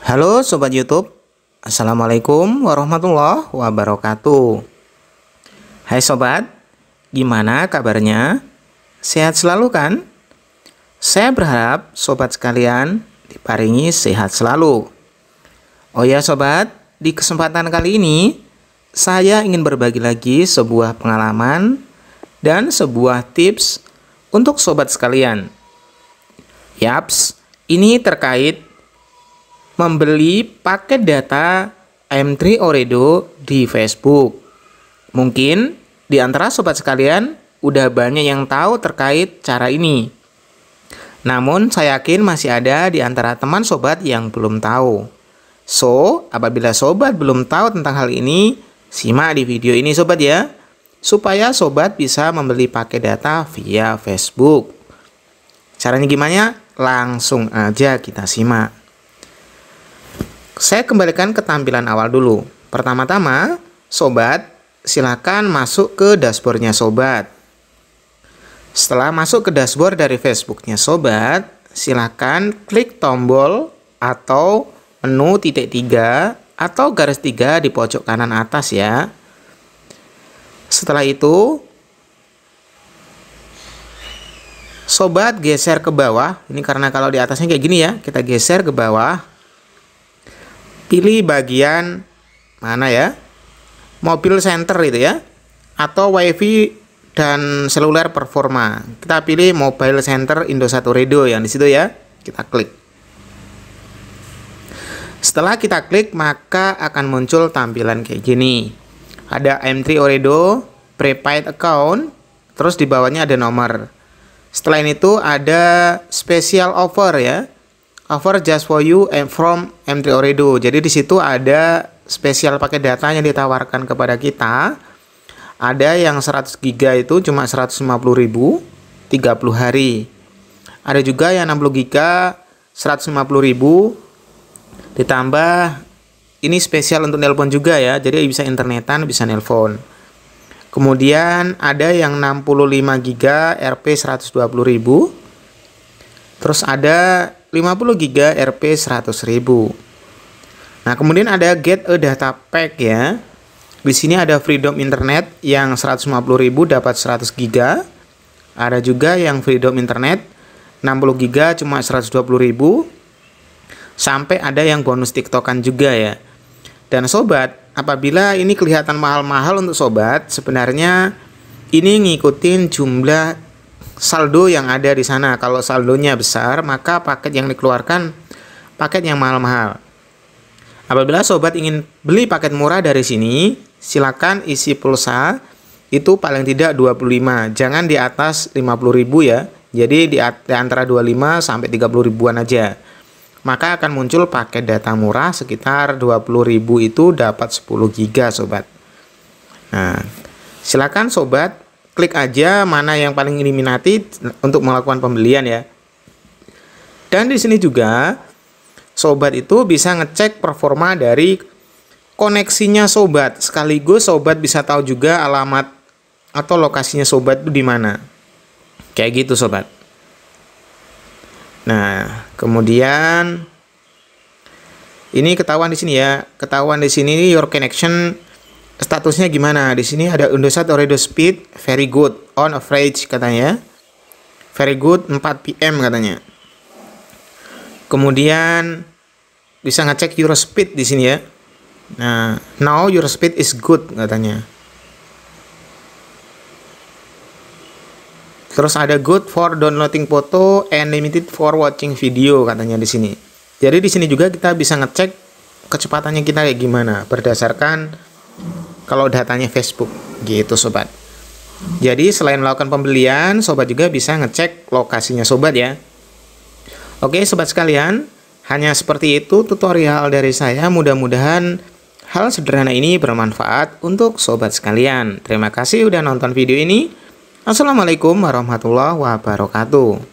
Halo Sobat Youtube Assalamualaikum warahmatullahi wabarakatuh Hai Sobat, gimana kabarnya? Sehat selalu kan? Saya berharap Sobat sekalian diparingi sehat selalu Oh ya Sobat, di kesempatan kali ini Saya ingin berbagi lagi sebuah pengalaman dan sebuah tips untuk Sobat sekalian Yaps, ini terkait membeli paket data M3 Oredo di Facebook. Mungkin di antara sobat sekalian udah banyak yang tahu terkait cara ini. Namun saya yakin masih ada di antara teman sobat yang belum tahu. So, apabila sobat belum tahu tentang hal ini, simak di video ini sobat ya, supaya sobat bisa membeli paket data via Facebook. Caranya gimana? Langsung aja kita simak. Saya kembalikan ke tampilan awal dulu. Pertama-tama, sobat, silakan masuk ke dashboardnya sobat. Setelah masuk ke dashboard dari Facebooknya sobat, silakan klik tombol atau menu titik tiga atau garis tiga di pojok kanan atas ya. Setelah itu, sobat geser ke bawah. Ini karena kalau di atasnya kayak gini ya, kita geser ke bawah. Pilih bagian mana ya? Mobil center itu ya. Atau wifi dan seluler performa. Kita pilih mobile center Indosat Redo yang disitu ya. Kita klik. Setelah kita klik, maka akan muncul tampilan kayak gini. Ada M3 Oredo, prepaid account, terus di bawahnya ada nomor. setelah itu ada special offer ya. Offer just for you and from M3 Oredo. Jadi di situ ada spesial pakai data yang ditawarkan kepada kita. Ada yang 100 GB itu cuma 150.000 30 hari. Ada juga yang 60 giga 150.000 ditambah ini spesial untuk nelpon juga ya. Jadi bisa internetan, bisa nelpon. Kemudian ada yang 65 GB RP 120.000. Terus ada 50 GB Rp 100.000. Nah, kemudian ada get a data pack ya. Di sini ada freedom internet yang 150.000 dapat 100 GB. Ada juga yang freedom internet 60 GB cuma 120.000. Sampai ada yang bonus TikTokan juga ya. Dan sobat, apabila ini kelihatan mahal-mahal untuk sobat, sebenarnya ini ngikutin jumlah saldo yang ada di sana. Kalau saldonya besar, maka paket yang dikeluarkan paket yang mahal-mahal. Apabila sobat ingin beli paket murah dari sini, silakan isi pulsa itu paling tidak 25. Jangan di atas 50.000 ya. Jadi di antara 25 sampai 30 ribuan aja. Maka akan muncul paket data murah sekitar 20.000 itu dapat 10 giga sobat. Nah, silakan sobat klik aja mana yang paling diminati untuk melakukan pembelian ya. Dan di sini juga sobat itu bisa ngecek performa dari koneksinya sobat. Sekaligus sobat bisa tahu juga alamat atau lokasinya sobat itu di mana. Kayak gitu sobat. Nah, kemudian ini ketahuan di sini ya. Ketahuan di sini your connection statusnya gimana? Di sini ada Indosat Oredo Speed very good on average katanya. Very good 4 PM katanya. Kemudian bisa ngecek your speed di sini ya. Nah, now your speed is good katanya. Terus ada good for downloading foto and limited for watching video katanya di sini. Jadi di sini juga kita bisa ngecek kecepatannya kita kayak gimana berdasarkan kalau datanya Facebook gitu sobat. Jadi selain melakukan pembelian, sobat juga bisa ngecek lokasinya sobat ya. Oke sobat sekalian, hanya seperti itu tutorial dari saya. Mudah-mudahan hal sederhana ini bermanfaat untuk sobat sekalian. Terima kasih udah nonton video ini. Assalamualaikum warahmatullahi wabarakatuh.